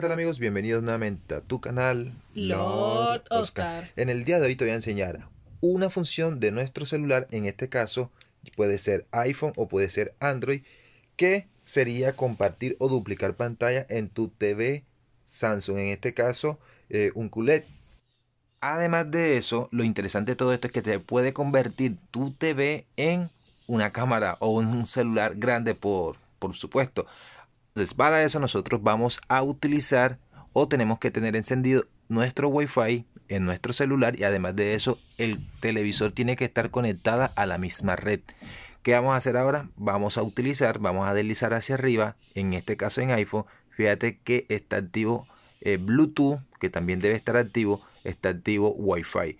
¿qué tal amigos? Bienvenidos nuevamente a tu canal Lord Oscar. En el día de hoy te voy a enseñar una función de nuestro celular, en este caso puede ser iPhone o puede ser Android, que sería compartir o duplicar pantalla en tu TV Samsung, en este caso eh, un QLED. Además de eso, lo interesante de todo esto es que te puede convertir tu TV en una cámara o un celular grande por, por supuesto. Entonces, para eso nosotros vamos a utilizar o tenemos que tener encendido nuestro Wi-Fi en nuestro celular y además de eso el televisor tiene que estar conectada a la misma red. ¿Qué vamos a hacer ahora? Vamos a utilizar, vamos a deslizar hacia arriba, en este caso en iPhone, fíjate que está activo eh, Bluetooth, que también debe estar activo, está activo Wi-Fi.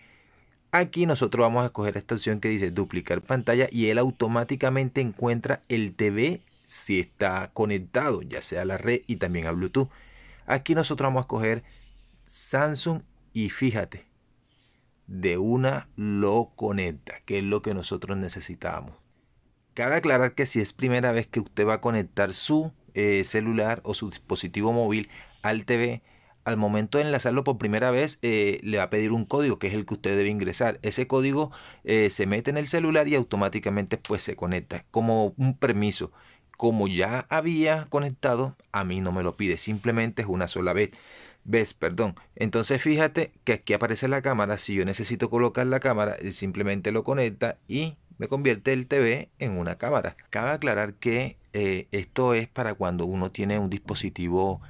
Aquí nosotros vamos a escoger esta opción que dice duplicar pantalla y él automáticamente encuentra el TV si está conectado, ya sea a la red y también a Bluetooth. Aquí nosotros vamos a coger Samsung y fíjate, de una lo conecta, que es lo que nosotros necesitamos. Cabe aclarar que si es primera vez que usted va a conectar su eh, celular o su dispositivo móvil al TV, al momento de enlazarlo por primera vez eh, le va a pedir un código que es el que usted debe ingresar. Ese código eh, se mete en el celular y automáticamente pues se conecta como un permiso como ya había conectado, a mí no me lo pide, simplemente es una sola vez. Ves, perdón. Entonces fíjate que aquí aparece la cámara, si yo necesito colocar la cámara, simplemente lo conecta y me convierte el TV en una cámara. Cabe aclarar que eh, esto es para cuando uno tiene un dispositivo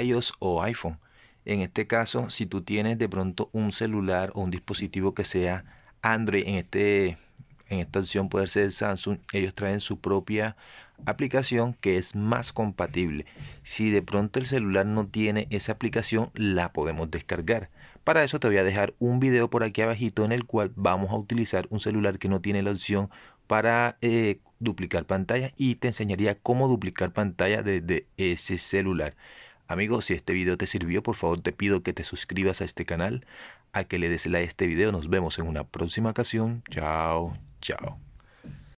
iOS o iPhone. En este caso, si tú tienes de pronto un celular o un dispositivo que sea Android en este en esta opción puede ser Samsung, ellos traen su propia aplicación que es más compatible. Si de pronto el celular no tiene esa aplicación, la podemos descargar. Para eso te voy a dejar un video por aquí abajito en el cual vamos a utilizar un celular que no tiene la opción para eh, duplicar pantalla y te enseñaría cómo duplicar pantalla desde ese celular. Amigos, si este video te sirvió, por favor te pido que te suscribas a este canal, a que le des like a este video. Nos vemos en una próxima ocasión. Chao. Ciao.